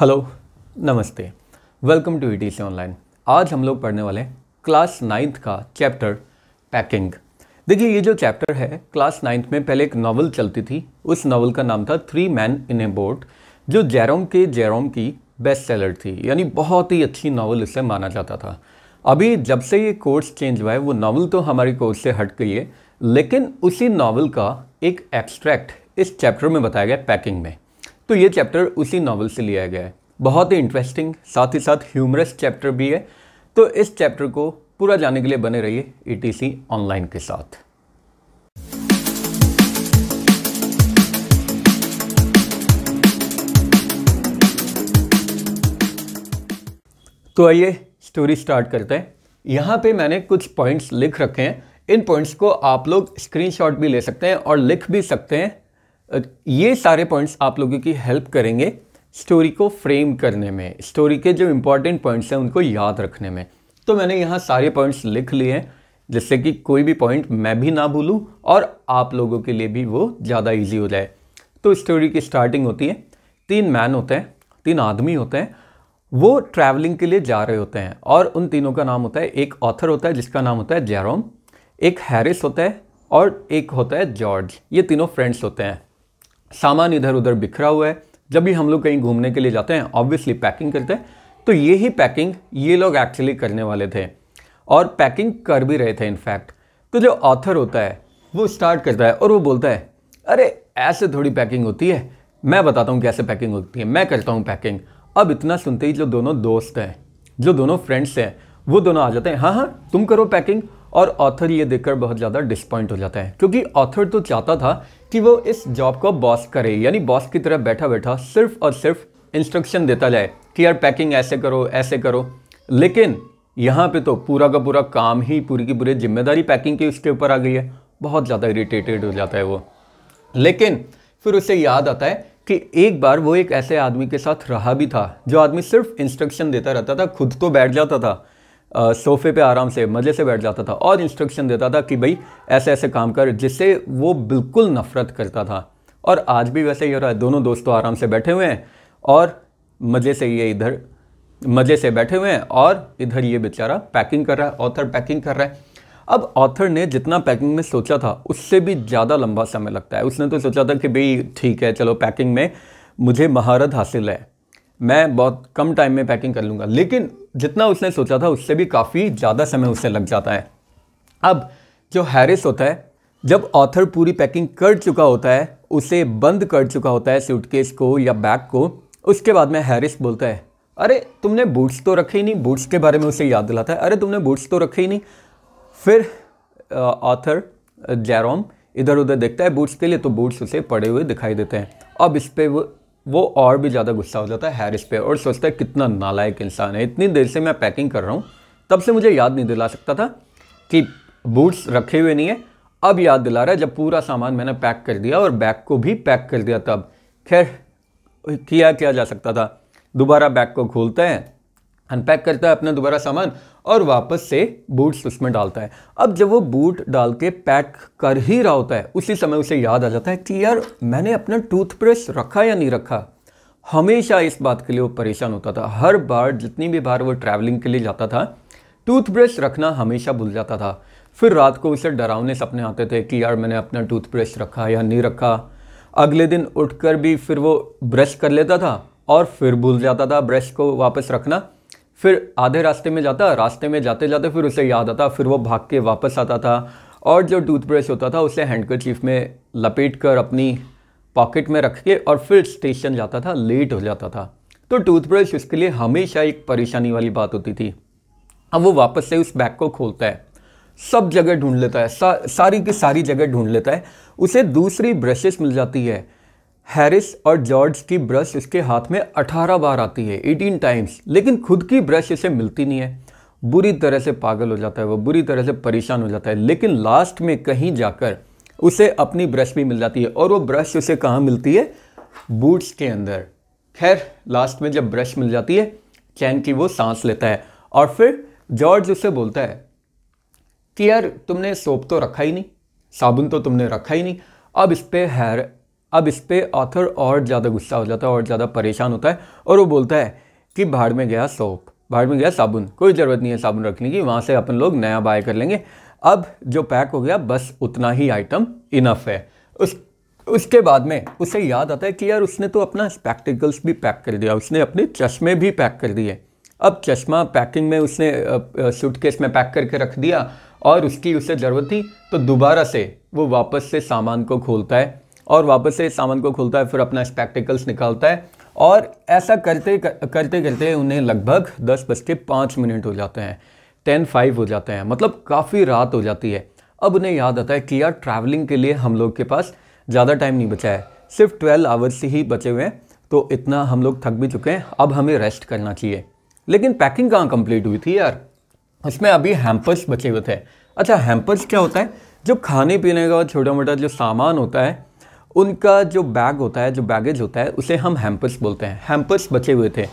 hello नमस्ते welcome to E e online आज हम लोग पढ़ने वाले हैं क्लास नाइन्थ का चैप्टर पैकिंग देखिए ये जो चैप्टर है क्लास नाइन्थ में पहले एक नावल चलती थी उस नावल का नाम था three man in a boat जो जैरोम के जैरोम की बेस्ट सेलर थी यानी बहुत ही अच्छी नावल इसे माना जाता था अभी जब से ये कोर्स चेंज हुआ है वो नावल तो हमारी कोर्स से हट गई है लेकिन उसी नावल का एक एब्स्ट्रैक्ट इस चैप्टर में बताया गया पैकिंग में तो ये चैप्टर उसी नावल से लिया गया है बहुत ही इंटरेस्टिंग साथ ही साथ ह्यूमरस चैप्टर भी है तो इस चैप्टर को पूरा जाने के लिए बने रहिए ईटीसी e ऑनलाइन के साथ तो आइए स्टोरी स्टार्ट करते हैं यहाँ पे मैंने कुछ पॉइंट्स लिख रखे हैं इन पॉइंट्स को आप लोग स्क्रीनशॉट भी ले सकते हैं और लिख भी सकते हैं ये सारे पॉइंट्स आप लोगों की हेल्प करेंगे स्टोरी को फ्रेम करने में स्टोरी के जो इम्पॉर्टेंट पॉइंट्स हैं उनको याद रखने में तो मैंने यहाँ सारे पॉइंट्स लिख लिए हैं जिससे कि कोई भी पॉइंट मैं भी ना भूलूँ और आप लोगों के लिए भी वो ज़्यादा ईजी हो जाए तो स्टोरी की स्टार्टिंग होती है तीन मैन होते हैं तीन आदमी होते हैं वो ट्रैवलिंग के लिए जा रहे होते हैं और उन तीनों का नाम होता है एक ऑथर होता है जिसका नाम होता है जेरोम एक हैरिस होता है और एक होता है जॉर्ज ये तीनों फ्रेंड्स होते हैं सामान इधर उधर बिखरा हुआ है जब भी हम लोग कहीं घूमने के लिए जाते हैं ऑब्वियसली पैकिंग करते हैं तो ये ही पैकिंग ये लोग एक्चुअली करने वाले थे और पैकिंग कर भी रहे थे इनफैक्ट तो जो ऑथर होता है वो स्टार्ट करता है और वो बोलता है अरे ऐसे थोड़ी पैकिंग होती है मैं बताता हूँ कैसे पैकिंग होती है मैं करता हूँ पैकिंग अब इतना सुनते ही जो दोनों दोस्त हैं जो दोनों फ्रेंड्स हैं वो दोनों आ जाते हैं हाँ हाँ तुम करो पैकिंग और ऑथर ये देखकर बहुत ज़्यादा डिसपॉइंट हो जाता है क्योंकि ऑथर तो चाहता था कि वो इस जॉब को बॉस करे यानी बॉस की तरह बैठा बैठा सिर्फ और सिर्फ इंस्ट्रक्शन देता जाए कि यार पैकिंग ऐसे करो ऐसे करो लेकिन यहाँ पे तो पूरा का पूरा काम ही पूरी की पूरी जिम्मेदारी पैकिंग की उसके ऊपर आ गई है बहुत ज़्यादा इरीटेटेड हो जाता है वो लेकिन फिर उसे याद आता है कि एक बार वो एक ऐसे आदमी के साथ रहा भी था जो आदमी सिर्फ इंस्ट्रक्शन देता रहता था खुद तो बैठ जाता था सोफ़े पे आराम से मज़े से बैठ जाता था और इंस्ट्रक्शन देता था कि भाई ऐसे ऐसे काम कर जिससे वो बिल्कुल नफ़रत करता था और आज भी वैसे ही हो रहा है दोनों दोस्तों तो आराम से बैठे हुए हैं और मज़े से ये इधर मज़े से बैठे हुए हैं और इधर ये बेचारा पैकिंग कर रहा है ऑथर पैकिंग कर रहा है अब ऑथर ने जितना पैकिंग में सोचा था उससे भी ज़्यादा लंबा समय लगता है उसने तो सोचा था कि भाई ठीक है चलो पैकिंग में मुझे महारत हासिल है मैं बहुत कम टाइम में पैकिंग कर लूँगा लेकिन जितना उसने सोचा था उससे भी काफ़ी ज़्यादा समय उससे लग जाता है अब जो हैरिस होता है जब ऑथर पूरी पैकिंग कर चुका होता है उसे बंद कर चुका होता है सूटकेस को या बैग को उसके बाद में हैरिस बोलता है अरे तुमने बूट्स तो रखे ही नहीं बूट्स के बारे में उसे याद दिलाता है अरे तुमने बूट्स तो रखे ही नहीं फिर ऑथर जैरोम इधर उधर देखता है बूट्स के लिए तो बूट्स उसे पड़े हुए दिखाई देते हैं अब इस पर वो वो और भी ज़्यादा गुस्सा हो जाता है हैरिस पे और सोचता है कितना नालायक इंसान है इतनी देर से मैं पैकिंग कर रहा हूँ तब से मुझे याद नहीं दिला सकता था कि बूट्स रखे हुए नहीं है अब याद दिला रहा है जब पूरा सामान मैंने पैक कर दिया और बैग को भी पैक कर दिया तब खैर किया क्या जा सकता था दोबारा बैग को खोलते हैं अनपैक करता है अपना दोबारा सामान और वापस से बूट्स उसमें डालता है अब जब वो बूट डाल के पैक कर ही रहा होता है उसी समय उसे याद आ जाता है कि यार मैंने अपना टूथब्रश रखा या नहीं रखा हमेशा इस बात के लिए वो परेशान होता था हर बार जितनी भी बार वो ट्रैवलिंग के लिए जाता था टूथब्रश रखना हमेशा भूल जाता था फिर रात को उसे डरावने सपने आते थे कि यार मैंने अपना टूथब्रश रखा या नहीं रखा अगले दिन उठकर भी फिर वो ब्रश कर लेता था और फिर भूल जाता था ब्रश को वापस रखना फिर आधे रास्ते में जाता रास्ते में जाते जाते फिर उसे याद आता फिर वो भाग के वापस आता था और जो टूथब्रश होता था उसे हैंडकरचीफ में लपेट कर अपनी पॉकेट में रख के और फिर स्टेशन जाता था लेट हो जाता था तो टूथब्रश उसके लिए हमेशा एक परेशानी वाली बात होती थी अब वो वापस से उस बैग को खोलता है सब जगह ढूंढ लेता है सा, सारी की सारी जगह ढूंढ लेता है उसे दूसरी ब्रशेस मिल जाती है हैरिस और जॉर्ज की ब्रश इसके हाथ में 18 बार आती है 18 टाइम्स लेकिन खुद की ब्रश इसे मिलती नहीं है बुरी तरह से पागल हो जाता है वो बुरी तरह से परेशान हो जाता है लेकिन लास्ट में कहीं जाकर उसे अपनी ब्रश भी मिल जाती है और वो ब्रश उसे कहाँ मिलती है बूट्स के अंदर खैर लास्ट में जब ब्रश मिल जाती है चैन की वो सांस लेता है और फिर जॉर्ज उसे बोलता है कि यार तुमने सोप तो रखा ही नहीं साबुन तो तुमने रखा ही नहीं अब इस पर हैर अब इस पर ऑथर और ज़्यादा गुस्सा हो जाता है और ज़्यादा परेशान होता है और वो बोलता है कि भाड़ में गया सोप भाड़ में गया साबुन कोई ज़रूरत नहीं है साबुन रखने की वहाँ से अपन लोग नया बाय कर लेंगे अब जो पैक हो गया बस उतना ही आइटम इनफ है उस उसके बाद में उसे याद आता है कि यार उसने तो अपना स्पेक्टिकल्स भी पैक कर दिया उसने अपने चश्मे भी पैक कर दिए अब चश्मा पैकिंग में उसने सूटकेस में पैक करके रख दिया और उसकी उसे ज़रूरत थी तो दोबारा से वो वापस से सामान को खोलता है और वापस से सामान को खुलता है फिर अपना स्पेक्टिकल्स निकालता है और ऐसा करते करते करते उन्हें लगभग दस बज के पाँच मिनट हो जाते हैं टेन फाइव हो जाते हैं मतलब काफ़ी रात हो जाती है अब उन्हें याद आता है कि यार ट्रैवलिंग के लिए हम लोग के पास ज़्यादा टाइम नहीं बचा है सिर्फ ट्वेल्व आवर्स ही बचे हुए हैं तो इतना हम लोग थक भी चुके हैं अब हमें रेस्ट करना चाहिए लेकिन पैकिंग कहाँ कंप्लीट हुई थी यार इसमें अभी हैम्पर्स बचे हुए थे अच्छा हैम्पर्स क्या होता है जो खाने पीने का छोटा मोटा जो सामान होता है उनका जो बैग होता है जो बैगेज होता है उसे हम हैम्पर्स बोलते हैं हैम्पर्स बचे हुए थे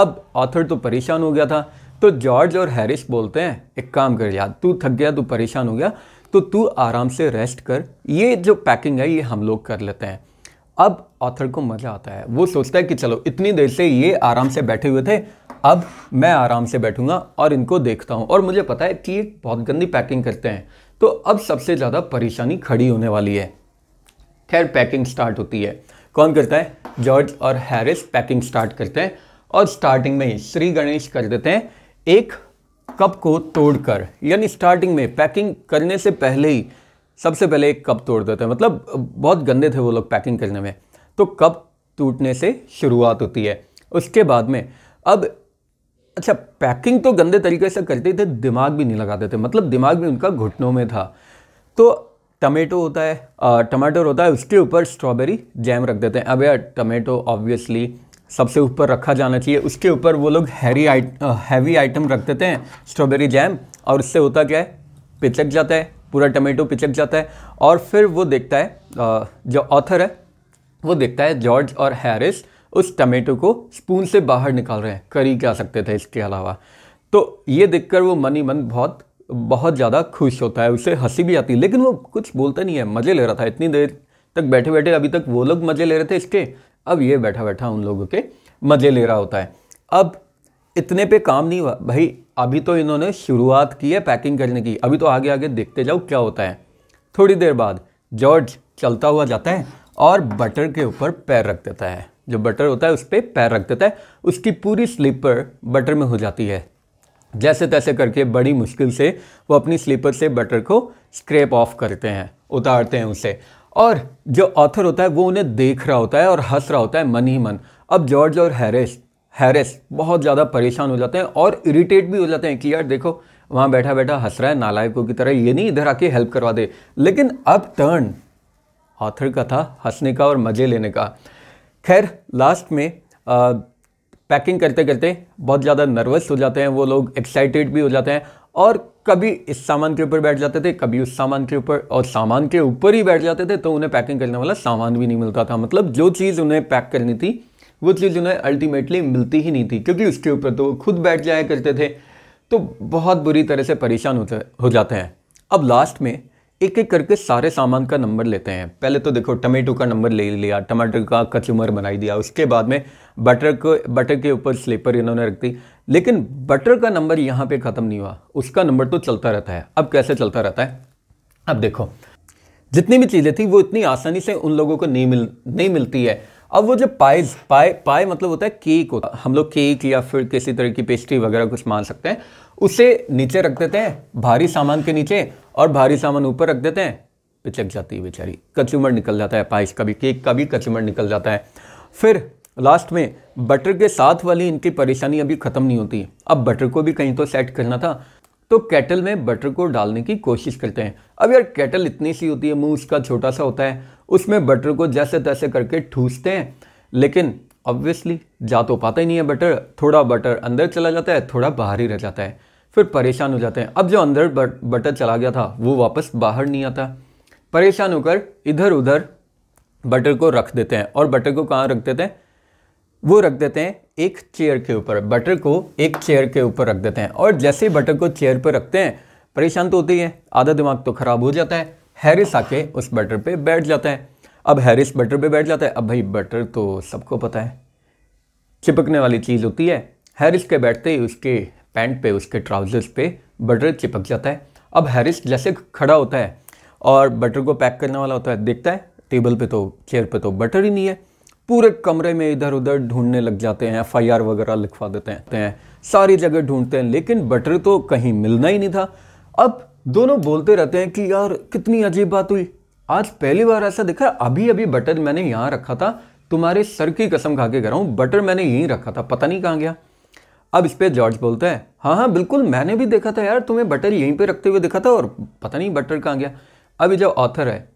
अब ऑथर तो परेशान हो गया था तो जॉर्ज और हैरिस बोलते हैं एक काम कर यार तू थक गया तू परेशान हो गया तो तू आराम से रेस्ट कर ये जो पैकिंग है ये हम लोग कर लेते हैं अब ऑथर को मज़ा आता है वो सोचता है कि चलो इतनी देर से ये आराम से बैठे हुए थे अब मैं आराम से बैठूंगा और इनको देखता हूँ और मुझे पता है कि ये बहुत गंदी पैकिंग करते हैं तो अब सबसे ज़्यादा परेशानी खड़ी होने वाली है खैर पैकिंग स्टार्ट होती है कौन करता है जॉर्ज और हैरिस पैकिंग स्टार्ट करते हैं और स्टार्टिंग में ही श्री गणेश कर देते हैं एक कप को तोड़कर यानी स्टार्टिंग में पैकिंग करने से पहले ही सबसे पहले एक कप तोड़ देते हैं मतलब बहुत गंदे थे वो लोग पैकिंग करने में तो कप टूटने से शुरुआत होती है उसके बाद में अब अच्छा पैकिंग तो गंदे तरीके से करते थे दिमाग भी नहीं लगाते थे मतलब दिमाग भी उनका घुटनों में था तो टमेटो होता है टमाटर होता है उसके ऊपर स्ट्रॉबेरी जैम रख देते हैं अब यार टमेटो ऑब्वियसली सबसे ऊपर रखा जाना चाहिए उसके ऊपर वो लोग हैरी आइट हैवी आइटम रख देते हैं स्ट्रॉबेरी जैम और उससे होता क्या है पिचक जाता है पूरा टमेटो पिचक जाता है और फिर वो देखता है जो ऑथर है वो देखता है जॉर्ज और हैरिस उस टमेटो को स्पून से बाहर निकाल रहे हैं करी क्या सकते थे इसके अलावा तो ये देखकर वो मनी मन बहुत बहुत ज़्यादा खुश होता है उसे हंसी भी आती है लेकिन वो कुछ बोलता नहीं है मज़े ले रहा था इतनी देर तक बैठे बैठे अभी तक वो लोग मज़े ले रहे थे इसके अब ये बैठा बैठा उन लोगों के मज़े ले रहा होता है अब इतने पे काम नहीं हुआ भाई अभी तो इन्होंने शुरुआत की है पैकिंग करने की अभी तो आगे आगे देखते जाओ क्या होता है थोड़ी देर बाद जॉर्ज चलता हुआ जाता है और बटर के ऊपर पैर रख देता है जो बटर होता है उस पर पैर रख देता है उसकी पूरी स्लीपर बटर में हो जाती है जैसे तैसे करके बड़ी मुश्किल से वो अपनी स्लीपर से बटर को स्क्रैप ऑफ करते हैं उतारते हैं उसे और जो ऑथर होता है वो उन्हें देख रहा होता है और हंस रहा होता है मन ही मन अब जॉर्ज और हैरिस हैरिस बहुत ज़्यादा परेशान हो जाते हैं और इरीटेट भी हो जाते हैं कि यार देखो वहाँ बैठा बैठा हंस रहा है नालायकों की तरह ये नहीं इधर आके हेल्प करवा दे लेकिन अब टर्न ऑथर का था हंसने का और मज़े लेने का खैर लास्ट में आ, पैकिंग करते करते बहुत ज़्यादा नर्वस हो जाते हैं वो लोग एक्साइटेड भी हो जाते हैं और कभी इस सामान के ऊपर बैठ जाते थे कभी उस सामान के ऊपर और सामान के ऊपर ही बैठ जाते थे तो उन्हें पैकिंग करने वाला सामान भी नहीं मिलता था मतलब जो चीज़ उन्हें पैक करनी थी वो चीज़ उन्हें अल्टीमेटली मिलती ही नहीं थी क्योंकि उसके ऊपर तो खुद बैठ जाया करते थे तो बहुत बुरी तरह से परेशान हो जाते हैं अब लास्ट में एक एक करके सारे सामान का नंबर लेते हैं पहले तो देखो टमाटो का नंबर ले लिया टमाटर का कचूमर बनाई दिया उसके बाद में बटर को बटर के ऊपर स्लीपर इन्होंने रख दी लेकिन बटर का नंबर यहाँ पे ख़त्म नहीं हुआ उसका नंबर तो चलता रहता है अब कैसे चलता रहता है अब देखो जितनी भी चीज़ें थी वो इतनी आसानी से उन लोगों को नहीं मिल नहीं मिलती है अब वो जो पाए पाए पाए मतलब होता है केक होता हम लोग केक या फिर किसी तरह की पेस्ट्री वगैरह कुछ मान सकते हैं उसे नीचे रख देते हैं भारी सामान के नीचे और भारी सामान ऊपर रख देते हैं पिचक जाती है बेचारी कचूमर निकल जाता है पाइस का भी केक का भी कचूमर निकल जाता है फिर लास्ट में बटर के साथ वाली इनकी परेशानी अभी ख़त्म नहीं होती अब बटर को भी कहीं तो सेट करना था तो कैटल में बटर को डालने की कोशिश करते हैं अब यार कैटल इतनी सी होती है मुंह उसका छोटा सा होता है उसमें बटर को जैसे तैसे करके ठूसते हैं लेकिन ऑब्वियसली जा तो पाता ही नहीं है बटर थोड़ा बटर अंदर चला जाता है थोड़ा बाहर ही रह जाता है फिर परेशान हो जाते हैं अब जो अंदर बटर चला गया था वो वापस बाहर नहीं आता परेशान होकर इधर उधर बटर को रख देते हैं और बटर को कहाँ रख देते हैं वो रख देते हैं एक चेयर के ऊपर बटर को एक चेयर के ऊपर रख देते हैं और जैसे ही बटर को चेयर पर रखते हैं परेशान तो होते ही है आधा दिमाग तो ख़राब हो जाता है हैरिस आके उस बटर पे बैठ जाता है अब हैरिस बटर पे बैठ जाता है अब भाई बटर तो सबको पता है चिपकने वाली चीज़ होती है हैरिस के बैठते ही उसके पैंट पे उसके ट्राउज़र्स पे बटर चिपक जाता है अब हैरिस जैसे खड़ा होता है और बटर को पैक करने वाला होता है देखता है टेबल पे तो चेयर पे तो बटर ही नहीं है पूरे कमरे में इधर उधर ढूंढने लग जाते हैं एफ वगैरह लिखवा देते हैं सारी जगह ढूंढते हैं लेकिन बटर तो कहीं मिलना ही नहीं था अब दोनों बोलते रहते हैं कि यार कितनी अजीब बात हुई आज पहली बार ऐसा देखा अभी अभी बटर मैंने यहाँ रखा था तुम्हारे सर की कसम खा के कर रहा हूँ बटर मैंने यहीं रखा था पता नहीं कहाँ गया अब इस पर जॉर्ज बोलता है हाँ हाँ बिल्कुल मैंने भी देखा था यार तुम्हें बटर यहीं पे रखते हुए देखा था और पता नहीं बटर कहाँ गया अब जब जो ऑथर है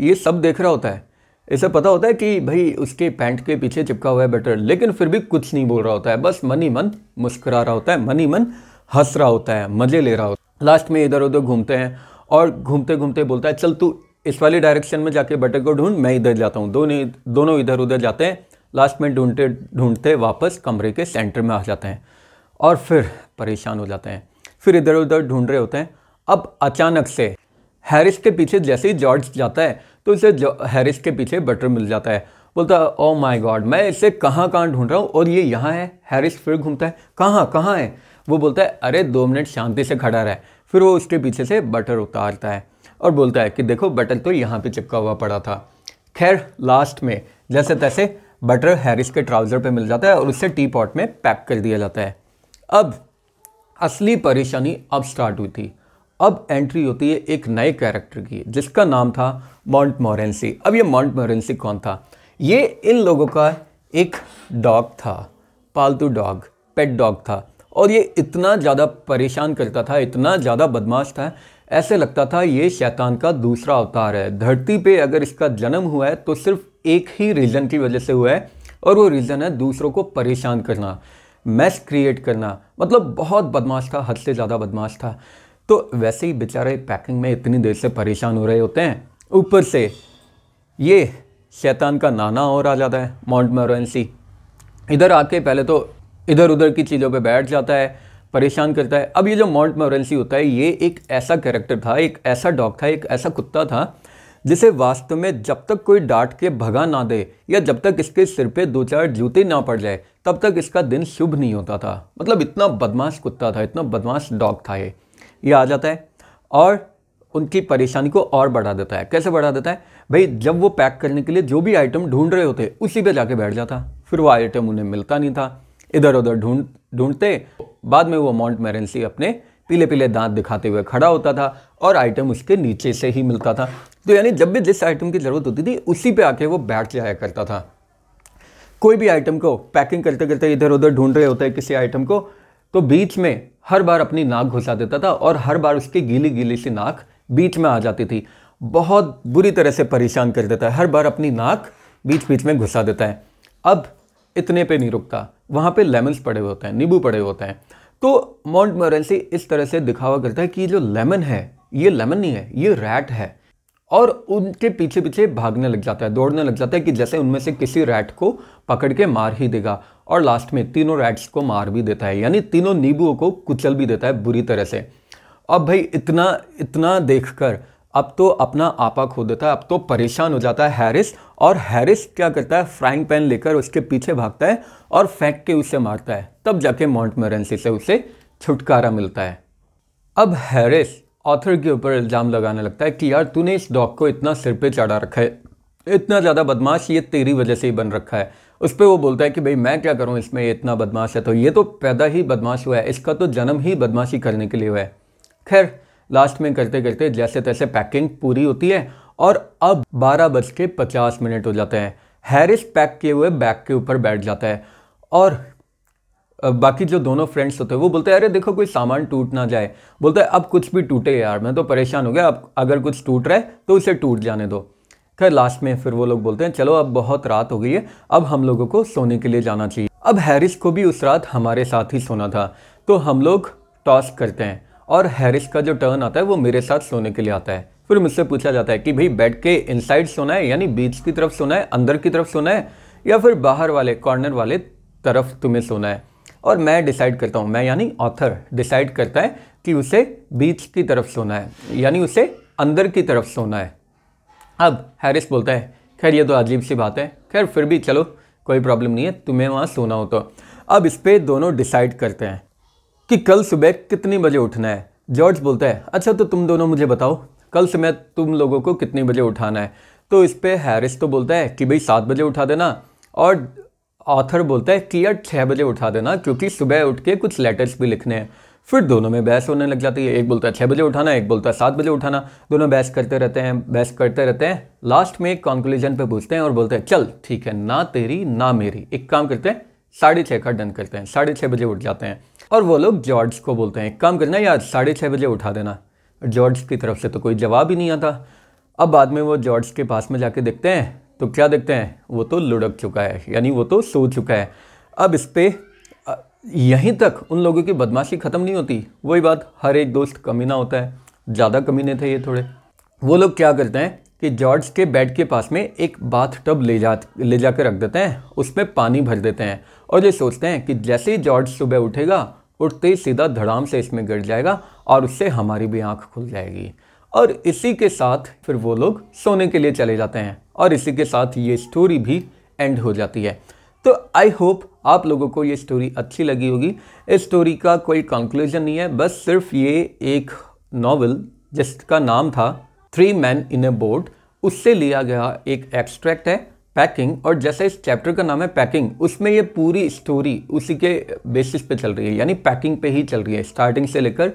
ये सब देख रहा होता है इसे पता होता है कि भाई उसके पैंट के पीछे चिपका हुआ है बटर लेकिन फिर भी कुछ नहीं बोल रहा होता है बस मनी मन मुस्कुरा रहा होता है मनी मन हंस रहा होता है मज़े ले रहा होता है लास्ट में इधर उधर घूमते हैं और घूमते घूमते बोलता है चल तू इस वाले डायरेक्शन में जाके बटर को ढूंढ मैं इधर जाता हूँ दोनों दोनों इधर उधर जाते हैं लास्ट में ढूंढते ढूंढते वापस कमरे के सेंटर में आ जाते हैं और फिर परेशान हो जाते हैं फिर इधर उधर ढूंढ रहे होते हैं अब अचानक से हैरिस के पीछे जैसे ही जॉर्ज जाता है तो उसे हैरिस के पीछे बटर मिल जाता है बोलता है ओ माय गॉड मैं इसे कहाँ कहाँ ढूंढ रहा हूँ और ये यहाँ है हैरिस फिर घूमता है कहाँ कहाँ है वो बोलता है अरे दो मिनट शांति से खड़ा रहा है फिर वो उसके पीछे से बटर उतारता है और बोलता है कि देखो बटर तो यहाँ पे चिपका हुआ पड़ा था खैर लास्ट में जैसे तैसे बटर हैरिस के ट्राउज़र पे मिल जाता है और उससे टी पॉट में पैक कर दिया जाता है अब असली परेशानी अब स्टार्ट हुई थी अब एंट्री होती है एक नए कैरेक्टर की जिसका नाम था माउंट मोरेंसी अब ये माउंट मोरेंसी कौन था ये इन लोगों का एक डॉग था पालतू डॉग पेट डॉग था और ये इतना ज़्यादा परेशान करता था इतना ज़्यादा बदमाश था ऐसे लगता था ये शैतान का दूसरा अवतार है धरती पे अगर इसका जन्म हुआ है तो सिर्फ एक ही रीज़न की वजह से हुआ है और वो रीज़न है दूसरों को परेशान करना मैस क्रिएट करना मतलब बहुत बदमाश था हद से ज़्यादा बदमाश था तो वैसे ही बेचारे पैकिंग में इतनी देर से परेशान हो रहे होते हैं ऊपर से ये शैतान का नाना और आ जाता है माउंट मोरेंसी इधर आके पहले तो इधर उधर की चीज़ों पे बैठ जाता है परेशान करता है अब ये जो माउंट मोरेंसी होता है ये एक ऐसा कैरेक्टर था एक ऐसा डॉग था एक ऐसा कुत्ता था जिसे वास्तव में जब तक कोई डांट के भगा ना दे या जब तक इसके सिर पे दो चार जूते ना पड़ जाए तब तक इसका दिन शुभ नहीं होता था मतलब इतना बदमाश कुत्ता था इतना बदमाश डॉग था ये ये आ जाता है और उनकी परेशानी को और बढ़ा देता है कैसे बढ़ा देता है भाई जब वो पैक करने के लिए जो भी आइटम ढूंढ रहे होते उसी पे जाके बैठ जाता फिर वो आइटम उन्हें मिलता नहीं था इधर उधर ढूंढ ढूंढते बाद में वो माउंट मेरेंसी अपने पीले पीले दांत दिखाते हुए खड़ा होता था और आइटम उसके नीचे से ही मिलता था तो यानी जब भी जिस आइटम की ज़रूरत होती थी उसी पर आके वो बैठ जाया करता था कोई भी आइटम को पैकिंग करते करते इधर उधर ढूंढ रहे होते हैं किसी आइटम को तो बीच में हर बार अपनी नाक घुसा देता था और हर बार उसकी गीली गीली सी नाक बीच में आ जाती थी बहुत बुरी तरह से परेशान कर देता है हर बार अपनी नाक बीच बीच में घुसा देता है अब इतने पे नहीं रुकता वहाँ पे लेमन्स पड़े हुए होते हैं नींबू पड़े हुए होते हैं तो माउंट मोरेंसी इस तरह से दिखावा करता है कि जो लेमन है ये लेमन नहीं है ये रैट है और उनके पीछे पीछे भागने लग जाता है दौड़ने लग जाता है कि जैसे उनमें से किसी रैट को पकड़ के मार ही देगा और लास्ट में तीनों रैट्स को मार भी देता है यानी तीनों नींबुओं को कुचल भी देता है बुरी तरह से अब भाई इतना इतना देखकर अब तो अपना आपा खो देता है अब तो परेशान हो जाता है हैरिस और हैरिस क्या करता है फ्राइंग पैन लेकर उसके पीछे भागता है और फेंक के उसे मारता है तब जाके माउंट मेरेंसी से उसे छुटकारा मिलता है अब हैरिस ऑथर के ऊपर इल्ज़ाम लगाने लगता है कि यार तूने इस डॉग को इतना सिर पे चढ़ा रखा है इतना ज़्यादा बदमाश ये तेरी वजह से ही बन रखा है उस पर वो बोलता है कि भाई मैं क्या करूँ इसमें इतना बदमाश है तो ये तो पैदा ही बदमाश हुआ है इसका तो जन्म ही बदमाशी करने के लिए हुआ है खैर लास्ट में करते करते जैसे तैसे पैकिंग पूरी होती है और अब बारह बज के पचास मिनट हो जाते हैं हैरिस पैक किए हुए बैग के ऊपर बैठ जाता है और बाकी जो दोनों फ्रेंड्स होते हैं वो बोलते हैं अरे देखो कोई सामान टूट ना जाए बोलते हैं अब कुछ भी टूटे यार मैं तो परेशान हो गया अब अगर कुछ टूट रहा है तो उसे टूट जाने दो खैर लास्ट में फिर वो लोग बोलते हैं चलो अब बहुत रात हो गई है अब हम लोगों को सोने के लिए जाना चाहिए अब हैरिस को भी उस रात हमारे साथ ही सोना था तो हम लोग टॉस करते हैं और हैरिस का जो टर्न आता है वो मेरे साथ सोने के लिए आता है फिर मुझसे पूछा जाता है कि भाई बेड के इनसाइड सोना है यानी बीच की तरफ सोना है अंदर की तरफ सोना है या फिर बाहर वाले कॉर्नर वाले तरफ तुम्हें सोना है और मैं डिसाइड करता हूँ मैं यानी ऑथर डिसाइड करता है कि उसे बीच की तरफ सोना है यानी उसे अंदर की तरफ सोना है अब हैरिस बोलता है खैर ये तो अजीब सी बात है खैर फिर भी चलो कोई प्रॉब्लम नहीं है तुम्हें वहाँ सोना हो तो अब इस पर दोनों डिसाइड करते हैं कि कल सुबह कितने बजे उठना है जॉर्ज बोलता है अच्छा तो तुम दोनों मुझे बताओ कल सुबह तुम लोगों को कितने बजे उठाना है तो इस पर हैरिस तो बोलता है कि भाई सात बजे उठा देना और ऑथर बोलता है क्लियर छः बजे उठा देना क्योंकि सुबह उठ के कुछ लेटर्स भी लिखने हैं फिर दोनों में बहस होने लग जाती है एक बोलता है छः बजे उठाना एक बोलता है सात बजे उठाना दोनों बहस करते रहते हैं बहस करते रहते हैं लास्ट में एक कॉन्क्लूजन पर पूछते हैं और बोलते हैं चल ठीक है ना तेरी ना मेरी एक काम करते हैं साढ़े छः का डन करते हैं साढ़े छः बजे उठ जाते हैं और वो लोग जॉर्ज को बोलते हैं काम करना यार साढ़े छः बजे उठा देना जॉर्ज की तरफ से तो कोई जवाब ही नहीं आता अब बाद में वो जॉर्ज के पास में जाके देखते हैं तो क्या देखते हैं वो तो लुढ़क चुका है यानी वो तो सो चुका है अब इस पर यहीं तक उन लोगों की बदमाशी ख़त्म नहीं होती वही बात हर एक दोस्त कमीना होता है ज़्यादा कमीने थे ये थोड़े वो लोग क्या करते हैं कि जॉर्ज के बेड के पास में एक बाथ टब ले जा ले जा कर रख देते हैं उसमें पानी भर देते हैं और ये सोचते हैं कि जैसे ही जॉर्ज सुबह उठेगा उठते ही सीधा धड़ाम से इसमें गिर जाएगा और उससे हमारी भी आँख खुल जाएगी और इसी के साथ फिर वो लोग सोने के लिए चले जाते हैं और इसी के साथ ये स्टोरी भी एंड हो जाती है तो आई होप आप लोगों को ये स्टोरी अच्छी लगी होगी इस स्टोरी का कोई कंक्लूजन नहीं है बस सिर्फ ये एक नावल जिसका नाम था three man in a board उससे लिया गया एक एक्सट्रैक्ट है पैकिंग और जैसे इस चैप्टर का नाम है पैकिंग उसमें ये पूरी स्टोरी उसी के बेसिस पे चल रही है यानी पैकिंग पे ही चल रही है स्टार्टिंग से लेकर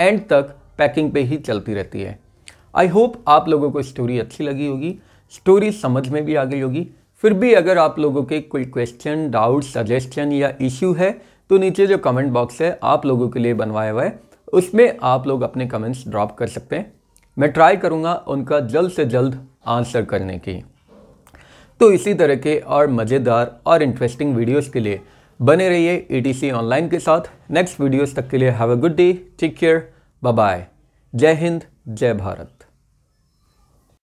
एंड तक पैकिंग पे ही चलती रहती है आई होप आप लोगों को स्टोरी अच्छी लगी होगी स्टोरी समझ में भी आ गई होगी फिर भी अगर आप लोगों के कोई क्वेश्चन डाउट सजेशन या इश्यू है तो नीचे जो कमेंट बॉक्स है आप लोगों के लिए बनवाया हुआ है उसमें आप लोग अपने कमेंट्स ड्रॉप कर सकते हैं मैं ट्राई करूँगा उनका जल्द से जल्द आंसर करने की तो इसी तरह के और मज़ेदार और इंटरेस्टिंग वीडियोस के लिए बने रहिए ई e ऑनलाइन के साथ नेक्स्ट वीडियोस तक के लिए have a good day take care bye जय हिंद जय भारत